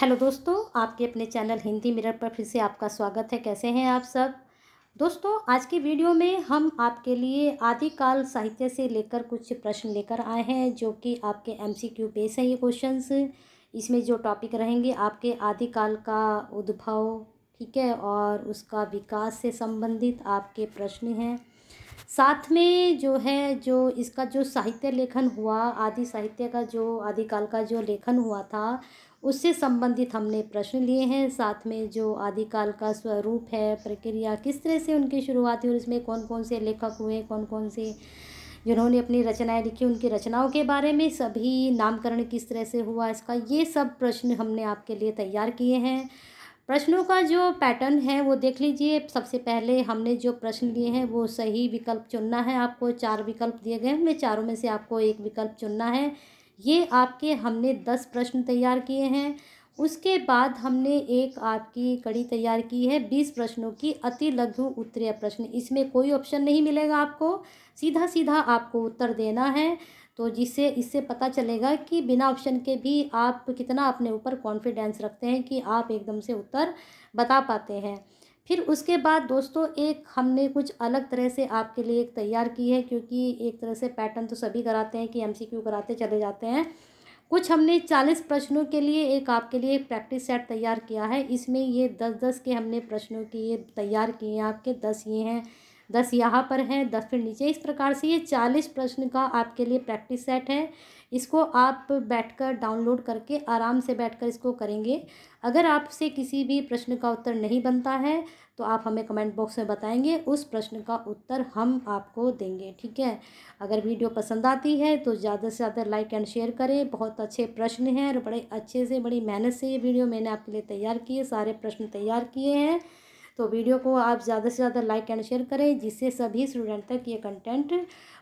hello दोस्तों आपके अपने चैनल हिंदी मिरर पर फिर से आपका स्वागत है कैसे हैं आप सब दोस्तों आज की वीडियो में हम आपके लिए आदिकाल साहित्य से लेकर कुछ प्रश्न लेकर आए हैं जो कि आपके एमसीक्यू बेस हैं ये क्वेश्चंस इसमें जो टॉपिक रहेंगे आपके आदिकाल का उद्भव ठीक है और उसका विकास से संबंधित आपके प्रश्न हैं साथ में जो है जो इसका जो साहित्य लेखन हुआ आदि साहित्य का जो आदिकाल का जो लेखन हुआ था उससे संबंधित हमने प्रश्न लिए हैं साथ में जो आदिकाल का स्वरूप है प्रक्रिया किस तरह से उनकी शुरुआत हुई और इसमें कौन कौन से लेखक हुए कौन कौन से जिन्होंने अपनी रचनाएं लिखी उनकी रचनाओं के बारे में सभी नामकरण किस तरह से हुआ इसका ये सब प्रश्न हमने आपके लिए तैयार किए हैं प्रश्नों का जो पैटर्न है वो देख लीजिए सबसे पहले हमने जो प्रश्न लिए हैं वो सही विकल्प चुनना है आपको चार विकल्प दिए गए हैं चारों में से आपको एक विकल्प चुनना है ये आपके हमने दस प्रश्न तैयार किए हैं उसके बाद हमने एक आपकी कड़ी तैयार की है बीस प्रश्नों की अति लघु उत्तरीय प्रश्न इसमें कोई ऑप्शन नहीं मिलेगा आपको सीधा सीधा आपको उत्तर देना है तो जिससे इससे पता चलेगा कि बिना ऑप्शन के भी आप कितना अपने ऊपर कॉन्फिडेंस रखते हैं कि आप एकदम से उत्तर बता पाते हैं फिर उसके बाद दोस्तों एक हमने कुछ अलग तरह से आपके लिए एक तैयार की है क्योंकि एक तरह से पैटर्न तो सभी कराते हैं कि एमसीक्यू कराते चले जाते हैं कुछ हमने चालीस प्रश्नों के लिए एक आपके लिए एक प्रैक्टिस सेट तैयार किया है इसमें ये दस दस के हमने प्रश्नों की ये तैयार किए हैं आपके दस ये हैं दस यहाँ पर है दस फिर नीचे इस प्रकार से ये चालीस प्रश्न का आपके लिए प्रैक्टिस सेट है इसको आप बैठकर डाउनलोड करके आराम से बैठकर इसको करेंगे अगर आपसे किसी भी प्रश्न का उत्तर नहीं बनता है तो आप हमें कमेंट बॉक्स में बताएंगे उस प्रश्न का उत्तर हम आपको देंगे ठीक है अगर वीडियो पसंद आती है तो ज़्यादा से ज़्यादा लाइक एंड शेयर करें बहुत अच्छे प्रश्न हैं और बड़े अच्छे से बड़ी मेहनत से ये वीडियो मैंने आपके लिए तैयार किए सारे प्रश्न तैयार किए हैं तो वीडियो को आप ज़्यादा से ज़्यादा लाइक एंड शेयर करें जिससे सभी स्टूडेंट तक ये कंटेंट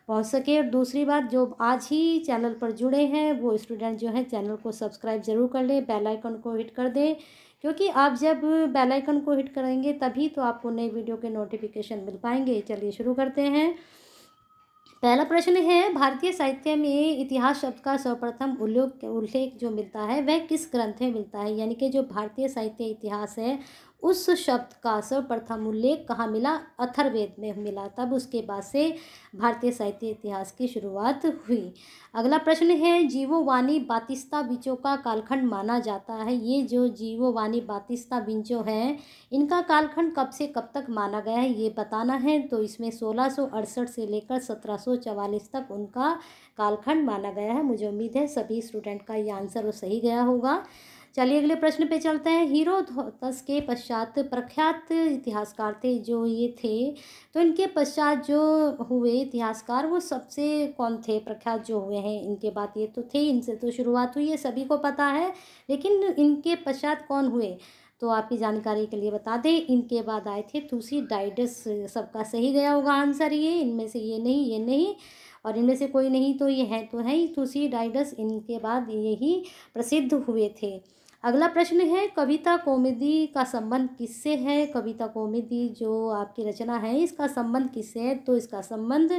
पहुँच सके और दूसरी बात जो आज ही चैनल पर जुड़े हैं वो स्टूडेंट जो हैं चैनल को सब्सक्राइब जरूर कर लें बेलाइकन को हिट कर दें क्योंकि आप जब बेल आइकन को हिट करेंगे तभी तो आपको नए वीडियो के नोटिफिकेशन मिल पाएंगे चलिए शुरू करते हैं पहला प्रश्न है भारतीय साहित्य में इतिहास शब्द का सर्वप्रथम उल्लेख उल्लेख जो मिलता है वह किस ग्रंथ में मिलता है यानी कि जो भारतीय साहित्य इतिहास है उस शब्द का सर्वप्रथम उल्लेख कहाँ मिला अथर्वेद में मिला तब उसके बाद से भारतीय साहित्य इतिहास की शुरुआत हुई अगला प्रश्न है जीवोवानी बातिस्ता बिचो का कालखंड माना जाता है ये जो जीवोवानी बातिस्ता बिंचो हैं इनका कालखंड कब से कब तक माना गया है ये बताना है तो इसमें सोलह से लेकर सत्रह तक उनका कालखंड माना गया है मुझे उम्मीद है सभी स्टूडेंट का ये आंसर वो सही गया होगा चलिए अगले प्रश्न पे चलते हैं हीरोधोतस के पश्चात प्रख्यात इतिहासकार थे जो ये थे तो इनके पश्चात जो हुए इतिहासकार वो सबसे कौन थे प्रख्यात जो हुए हैं इनके बाद ये तो थे इनसे तो शुरुआत हुई है सभी को पता है लेकिन इनके पश्चात कौन हुए तो आपकी जानकारी के लिए बता दें इनके बाद आए थे तुलसी डाइडस सबका सही गया होगा आंसर ये इनमें से ये नहीं ये नहीं और इनमें से कोई नहीं तो ये है तो है ही तुलसी डाइडस इनके बाद यही प्रसिद्ध हुए थे अगला प्रश्न है कविता कौमेदी का संबंध किससे है कविता कौमेदी जो आपकी रचना है इसका संबंध किससे है तो इसका संबंध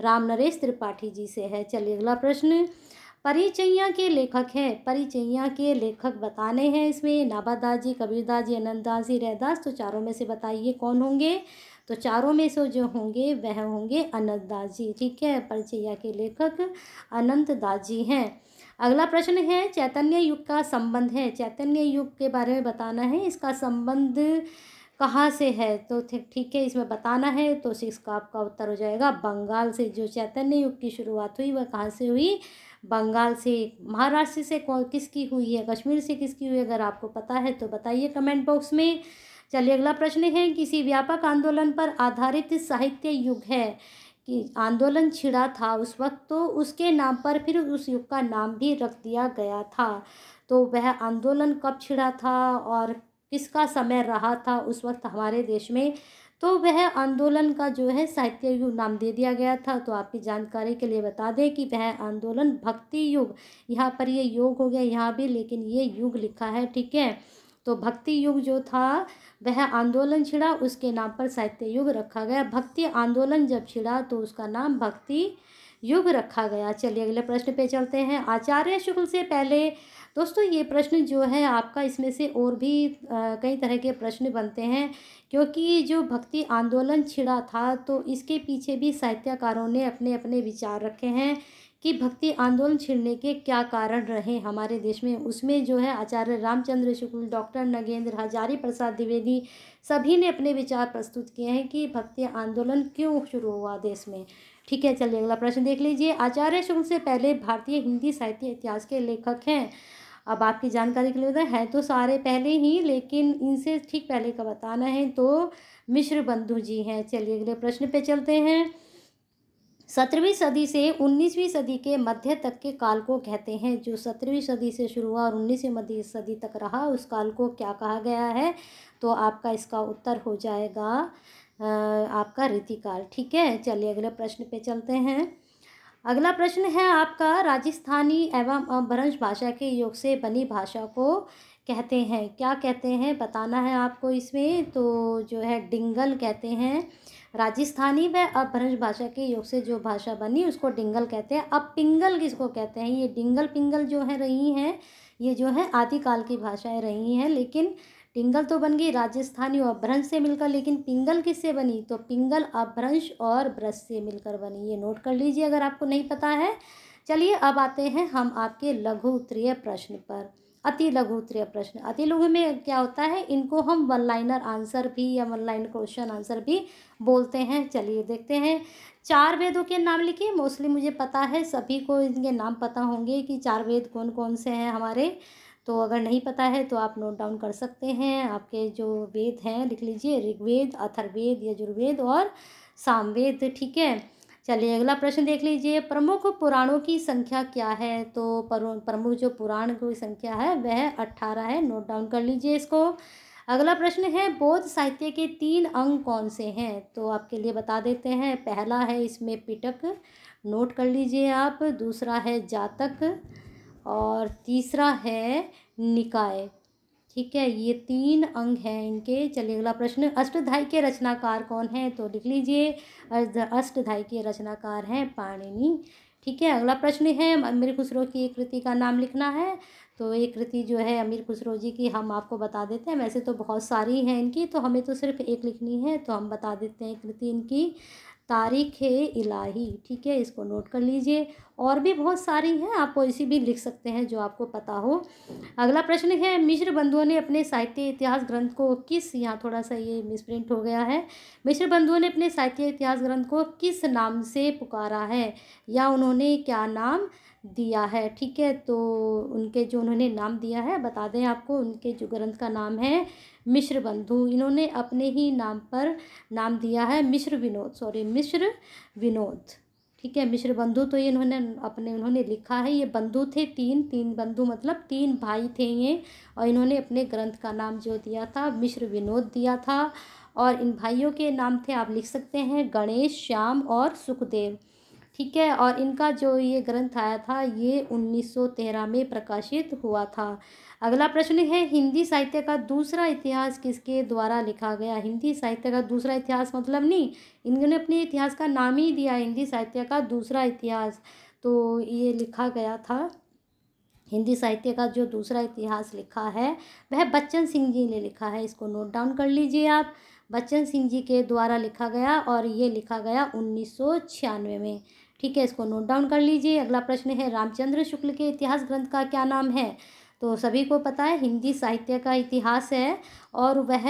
राम नरेश त्रिपाठी जी से है चलिए अगला प्रश्न परिचैया के लेखक हैं परिचैया के लेखक बताने हैं इसमें नाभादास जी कबीरदास जी अनंतदास जी रहदास तो चारों में से बताइए कौन होंगे तो चारों में से जो होंगे वह होंगे अनंतदास जी ठीक है परिचैया के लेखक अनंतदास जी हैं अगला प्रश्न है चैतन्य युग का संबंध है चैतन्य युग के बारे में बताना है इसका संबंध कहाँ से है तो ठीक है इसमें बताना है तो सिक्स का आपका उत्तर हो जाएगा बंगाल से जो चैतन्य युग की शुरुआत हुई वह कहाँ से हुई बंगाल से महाराष्ट्र से कौन किसकी हुई है कश्मीर से किसकी हुई है अगर आपको पता है तो बताइए कमेंट बॉक्स में चलिए अगला प्रश्न है किसी व्यापक आंदोलन पर आधारित साहित्य युग है कि आंदोलन छिड़ा था उस वक्त तो उसके नाम पर फिर उस युग का नाम भी रख दिया गया था तो वह आंदोलन कब छिड़ा था और किसका समय रहा था उस वक्त हमारे देश में तो वह आंदोलन का जो है साहित्य युग नाम दे दिया गया था तो आपकी जानकारी के लिए बता दें कि वह आंदोलन भक्ति युग यहाँ पर ये योग हो गया यहाँ भी लेकिन ये युग लिखा है ठीक है तो भक्ति युग जो था वह आंदोलन छिड़ा उसके नाम पर साहित्य युग रखा गया भक्ति आंदोलन जब छिड़ा तो उसका नाम भक्ति युग रखा गया चलिए अगले प्रश्न पे चलते हैं आचार्य शुक्ल से पहले दोस्तों ये प्रश्न जो है आपका इसमें से और भी कई तरह के प्रश्न बनते हैं क्योंकि जो भक्ति आंदोलन छिड़ा था तो इसके पीछे भी साहित्यकारों ने अपने अपने विचार रखे हैं कि भक्ति आंदोलन छिड़ने के क्या कारण रहे हमारे देश में उसमें जो है आचार्य रामचंद्र शुक्ल डॉक्टर नगेंद्र हजारी प्रसाद द्विवेदी सभी ने अपने विचार प्रस्तुत किए हैं कि भक्ति आंदोलन क्यों शुरू हुआ देश में ठीक है चलिए अगला प्रश्न देख लीजिए आचार्य शुक्ल से पहले भारतीय हिंदी साहित्य इतिहास के लेखक हैं अब आपकी जानकारी के लिए बताए हैं तो सारे पहले ही लेकिन इनसे ठीक पहले का बताना है तो मिश्र बंधु जी हैं चलिए अगले प्रश्न पे चलते हैं सत्रहवीं सदी से उन्नीसवीं सदी के मध्य तक के काल को कहते हैं जो सत्रहवीं सदी से शुरू हुआ और उन्नीसवीं मध्य सदी तक रहा उस काल को क्या कहा गया है तो आपका इसका उत्तर हो जाएगा आपका रीतिकाल ठीक है चलिए अगले प्रश्न पे चलते हैं अगला प्रश्न है आपका राजस्थानी एवं भ्रंश भाषा के योग से बनी भाषा को कहते हैं क्या कहते हैं बताना है आपको इसमें तो जो है डिंगल कहते हैं राजस्थानी व अपभ्रंश भाषा के योग से जो भाषा बनी उसको डिंगल कहते हैं अब पिंगल किसको कहते हैं ये डिंगल पिंगल जो है रही हैं ये जो है आदिकाल की भाषाएं रही हैं लेकिन डिंगल तो बन गई राजस्थानी और भ्रंश से मिलकर लेकिन पिंगल किससे बनी तो पिंगल अभ्रंश और ब्रश से मिलकर बनी ये नोट कर लीजिए अगर आपको नहीं पता है चलिए अब आते हैं हम आपके लघु उत्तरीय प्रश्न पर अति लघु उत्तरीय प्रश्न अति लघु में क्या होता है इनको हम वन लाइनर आंसर भी या वन लाइन क्वेश्चन आंसर भी बोलते हैं चलिए देखते हैं चार वेदों के नाम लिखिए मोस्टली मुझे पता है सभी को इनके नाम पता होंगे कि चार वेद कौन कौन से हैं हमारे तो अगर नहीं पता है तो आप नोट डाउन कर सकते हैं आपके जो वेद हैं लिख लीजिए ऋग्वेद अथर्वेद यजुर्वेद और सामवेद ठीक है चलिए अगला प्रश्न देख लीजिए प्रमुख पुराणों की संख्या क्या है तो प्रमुख जो पुराण की संख्या है वह अट्ठारह है नोट डाउन कर लीजिए इसको अगला प्रश्न है बौद्ध साहित्य के तीन अंग कौन से हैं तो आपके लिए बता देते हैं पहला है इसमें पिटक नोट कर लीजिए आप दूसरा है जातक और तीसरा है निकाय ठीक है ये तीन अंग हैं इनके चलिए अगला प्रश्न अष्टधाई के रचनाकार कौन है तो लिख लीजिए अष्टधाई के रचनाकार हैं पाणिनि ठीक है अगला प्रश्न है अमीर खुसरो की एक कृति का नाम लिखना है तो ये कृति जो है अमीर खुसरो जी की हम आपको बता देते हैं वैसे तो बहुत सारी हैं इनकी तो हमें तो सिर्फ एक लिखनी है तो हम बता देते हैं कृति इनकी तारीख़ है इलाही ठीक है इसको नोट कर लीजिए और भी बहुत सारी हैं आप इसी भी लिख सकते हैं जो आपको पता हो अगला प्रश्न है मिश्र बंधुओं ने अपने साहित्य इतिहास ग्रंथ को किस यहाँ थोड़ा सा ये मिसप्रिंट हो गया है मिश्र बंधुओं ने अपने साहित्य इतिहास ग्रंथ को किस नाम से पुकारा है या उन्होंने क्या नाम दिया है ठीक है तो उनके जो उन्होंने नाम दिया है बता दें आपको उनके जो ग्रंथ का नाम है मिश्र बंधु इन्होंने अपने ही नाम पर नाम दिया है मिश्र विनोद सॉरी मिश्र विनोद ठीक है मिश्र बंधु तो ये इन्होंने अपने उन्होंने लिखा है ये बंधु थे तीन तीन बंधु मतलब तीन भाई थे ये और इन्होंने अपने ग्रंथ का नाम जो दिया था मिश्र विनोद दिया था और इन भाइयों के नाम थे आप लिख सकते हैं गणेश श्याम और सुखदेव ठीक है और इनका जो ये ग्रंथ आया था ये 1913 में प्रकाशित हुआ था अगला प्रश्न है हिंदी साहित्य का दूसरा इतिहास किसके द्वारा लिखा गया हिंदी साहित्य का दूसरा इतिहास मतलब नहीं इन्होंने अपने इतिहास का नाम ही दिया हिंदी साहित्य का दूसरा इतिहास तो ये लिखा गया था हिंदी साहित्य का जो दूसरा इतिहास लिखा है वह बच्चन सिंह जी ने लिखा है इसको नोट डाउन कर लीजिए आप बच्चन सिंह जी के द्वारा लिखा गया और ये लिखा गया उन्नीस में ठीक है इसको नोट डाउन कर लीजिए अगला प्रश्न है रामचंद्र शुक्ल के इतिहास ग्रंथ का क्या नाम है तो सभी को पता है हिंदी साहित्य का इतिहास है और वह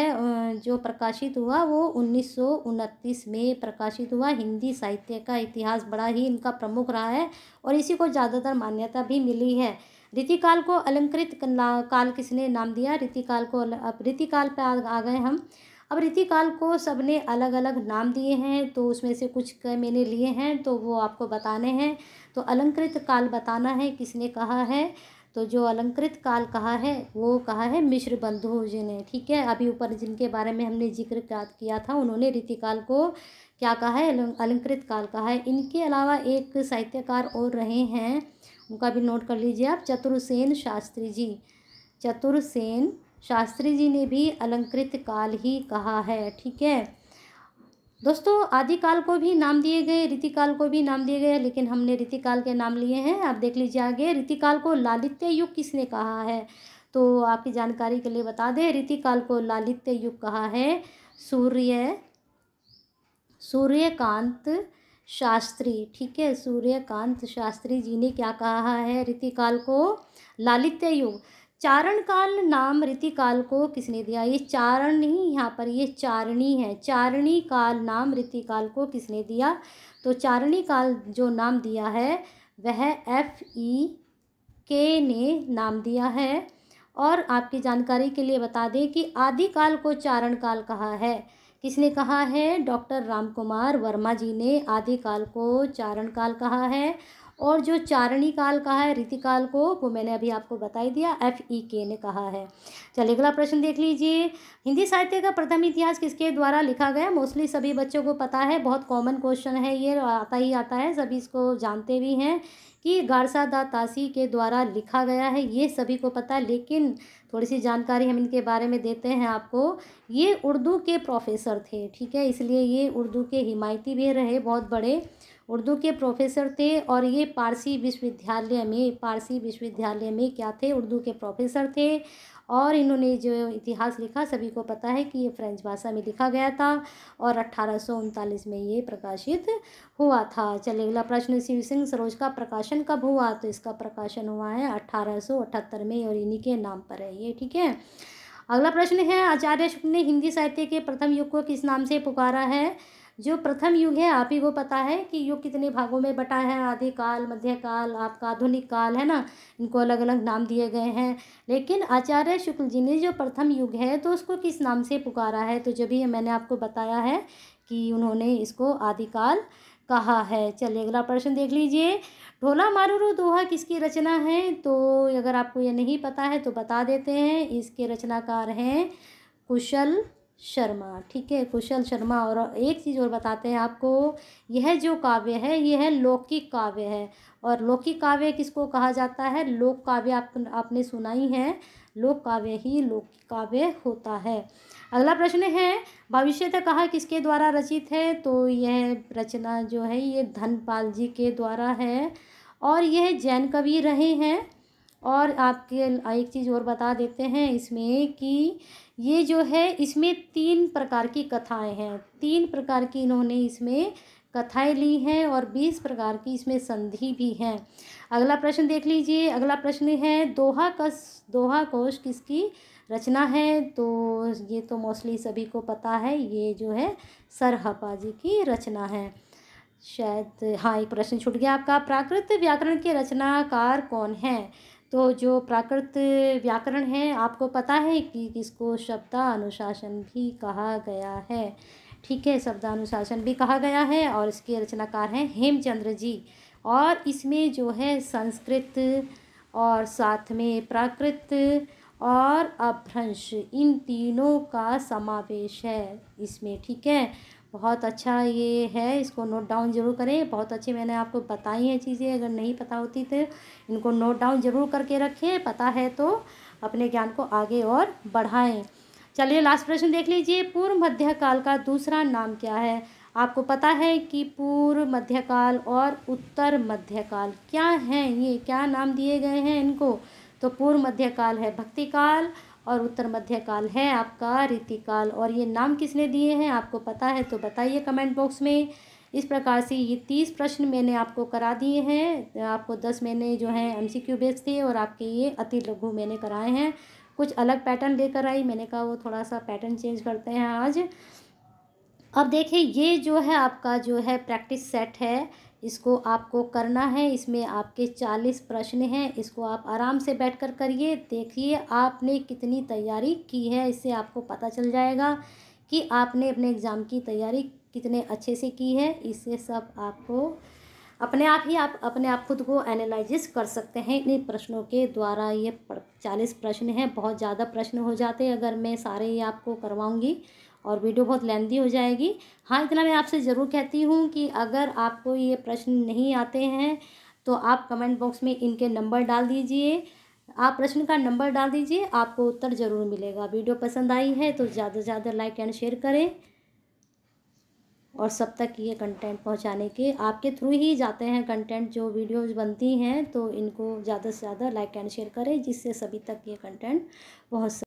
जो प्रकाशित हुआ वो उन्नीस में प्रकाशित हुआ हिंदी साहित्य का इतिहास बड़ा ही इनका प्रमुख रहा है और इसी को ज़्यादातर मान्यता भी मिली है रीतिकाल को अलंकृत काल किसने नाम दिया रीतिकाल को रीतिकाल पर आ गए हम अब रीतिकाल को सबने अलग अलग नाम दिए हैं तो उसमें से कुछ मैंने लिए हैं तो वो आपको बताने हैं तो अलंकृत काल बताना है किसने कहा है तो जो अलंकृत काल कहा है वो कहा है मिश्र बंधु जी ने ठीक है अभी ऊपर जिनके बारे में हमने जिक्र किया था उन्होंने रीतिकाल को क्या कहा है अलंकृत काल कहा है इनके अलावा एक साहित्यकार और रहे हैं उनका भी नोट कर लीजिए आप चतुर्सेन शास्त्री जी चतुर्सेन शास्त्री जी ने भी अलंकृत काल ही कहा है ठीक है दोस्तों आदिकाल को भी नाम दिए गए रीतिकाल को भी नाम दिए गए लेकिन हमने रीतिकाल के नाम लिए हैं आप देख लीजिए आगे रीतिकाल को लालित्य युग किसने कहा है तो आपकी जानकारी के लिए बता दें रीतिकाल को लालित्य युग कहा है सूर्य सूर्यकांत शास्त्री ठीक है सूर्यकांत शास्त्री जी ने क्या कहा है रीतिकाल को लालित्य युग चारण काल नाम रीति काल को किसने दिया ये चारण नहीं यहाँ पर ये चारणी है चारणी काल नाम रीति काल को किसने दिया तो चारणी काल जो नाम दिया है वह एफ ई के ने नाम दिया है और आपकी जानकारी के लिए बता दें कि आदि काल को चारण काल कहा है किसने कहा है डॉक्टर राम कुमार वर्मा जी ने आदि काल को चारण काल कहा है और जो चारणी काल कहा है रीतिकाल को वो मैंने अभी आपको बताई दिया एफ ई के ने कहा है चलिए अगला प्रश्न देख लीजिए हिंदी साहित्य का प्रथम इतिहास किसके द्वारा लिखा गया मोस्टली सभी बच्चों को पता है बहुत कॉमन क्वेश्चन है ये आता ही आता है सभी इसको जानते भी हैं कि गारसा दा तासी के द्वारा लिखा गया है ये सभी को पता है लेकिन थोड़ी सी जानकारी हम इनके बारे में देते हैं आपको ये उर्दू के प्रोफेसर थे ठीक है इसलिए ये उर्दू के हिमायती भी रहे बहुत बड़े उर्दू के प्रोफेसर थे और ये पारसी विश्वविद्यालय में पारसी विश्वविद्यालय में क्या थे उर्दू के प्रोफेसर थे और इन्होंने जो इतिहास लिखा सभी को पता है कि ये फ्रेंच भाषा में लिखा गया था और अट्ठारह में ये प्रकाशित हुआ था चले अगला प्रश्न शिव सिंह सरोज का प्रकाशन कब हुआ तो इसका प्रकाशन हुआ है अट्ठारह में और इन्हीं के नाम पर है ये ठीक है अगला प्रश्न है आचार्य शुक्ल ने हिंदी साहित्य के प्रथम युग को किस नाम से पुकारा है जो प्रथम युग है आप ही को पता है कि युग कितने भागों में बटा है आदि काल मध्यकाल आपका आधुनिक काल है ना इनको अलग अलग नाम दिए गए हैं लेकिन आचार्य शुक्ल जी ने जो प्रथम युग है तो उसको किस नाम से पुकारा है तो जब ये मैंने आपको बताया है कि उन्होंने इसको आदिकाल कहा है चलिए अगला प्रश्न देख लीजिए ढोला मारूरू दोहा किसकी रचना है तो अगर आपको ये नहीं पता है तो बता देते हैं इसके रचनाकार हैं कुशल शर्मा ठीक है कुशल शर्मा और एक चीज़ और बताते हैं आपको यह जो काव्य है यह है लौकिक काव्य है और लौकिक काव्य किसको कहा जाता है लोक काव्य आप आपने सुना ही है लोक काव्य ही लौकिक काव्य होता है अगला प्रश्न है भविष्य तक कहा किसके द्वारा रचित है तो यह रचना जो है ये धनपाल जी के द्वारा है और यह जैन कवि रहे हैं और आपके एक चीज़ और बता देते हैं इसमें कि ये जो है इसमें तीन प्रकार की कथाएं हैं तीन प्रकार की इन्होंने इसमें कथाएं ली हैं और बीस प्रकार की इसमें संधि भी हैं अगला प्रश्न देख लीजिए अगला प्रश्न है दोहा कस दोहा कोश किसकी रचना है तो ये तो मोस्टली सभी को पता है ये जो है सरहपा जी की रचना है शायद हाँ एक प्रश्न छूट गया आपका प्राकृत व्याकरण के रचनाकार कौन है तो जो प्राकृत व्याकरण है आपको पता है कि किसको शब्दानुशासन भी कहा गया है ठीक है शब्दानुशासन भी कहा गया है और इसके रचनाकार हैं हेमचंद्र जी और इसमें जो है संस्कृत और साथ में प्राकृत और अभ्रंश इन तीनों का समावेश है इसमें ठीक है बहुत अच्छा ये है इसको नोट डाउन ज़रूर करें बहुत अच्छी मैंने आपको बताई हैं चीज़ें अगर नहीं पता होती तो इनको नोट डाउन ज़रूर करके रखें पता है तो अपने ज्ञान को आगे और बढ़ाएं चलिए लास्ट प्रश्न देख लीजिए पूर्व मध्यकाल का दूसरा नाम क्या है आपको पता है कि पूर्व मध्यकाल और उत्तर मध्यकाल क्या हैं ये क्या नाम दिए गए हैं इनको तो पूर्व मध्यकाल है भक्तिकाल काल और उत्तर मध्य काल है आपका रीतिकाल और ये नाम किसने दिए हैं आपको पता है तो बताइए कमेंट बॉक्स में इस प्रकार से ये तीस प्रश्न मैंने आपको करा दिए हैं आपको दस मैंने जो है एम सी क्यू बेस थे और आपके ये अति लघु मैंने कराए हैं कुछ अलग पैटर्न लेकर आई मैंने कहा वो थोड़ा सा पैटर्न चेंज करते हैं आज अब देखिए ये जो है आपका जो है प्रैक्टिस सेट है इसको आपको करना है इसमें आपके चालीस प्रश्न हैं इसको आप आराम से बैठकर करिए देखिए आपने कितनी तैयारी की है इससे आपको पता चल जाएगा कि आपने अपने एग्ज़ाम की तैयारी कितने अच्छे से की है इससे सब आपको अपने आप ही आप अपने आप खुद को एनालाइजिस कर सकते हैं इन प्रश्नों के द्वारा ये चालीस प्रश्न हैं बहुत ज़्यादा प्रश्न हो जाते हैं अगर मैं सारे ही आपको करवाऊँगी और वीडियो बहुत लेंदी हो जाएगी हाँ इतना मैं आपसे ज़रूर कहती हूँ कि अगर आपको ये प्रश्न नहीं आते हैं तो आप कमेंट बॉक्स में इनके नंबर डाल दीजिए आप प्रश्न का नंबर डाल दीजिए आपको उत्तर ज़रूर मिलेगा वीडियो पसंद आई है तो ज़्यादा से ज़्यादा लाइक एंड शेयर करें और सब तक ये कंटेंट पहुंचाने के आपके थ्रू ही जाते हैं कंटेंट जो वीडियोज़ बनती हैं तो इनको ज़्यादा से ज़्यादा लाइक एंड शेयर करें जिससे सभी तक ये कंटेंट पहुँच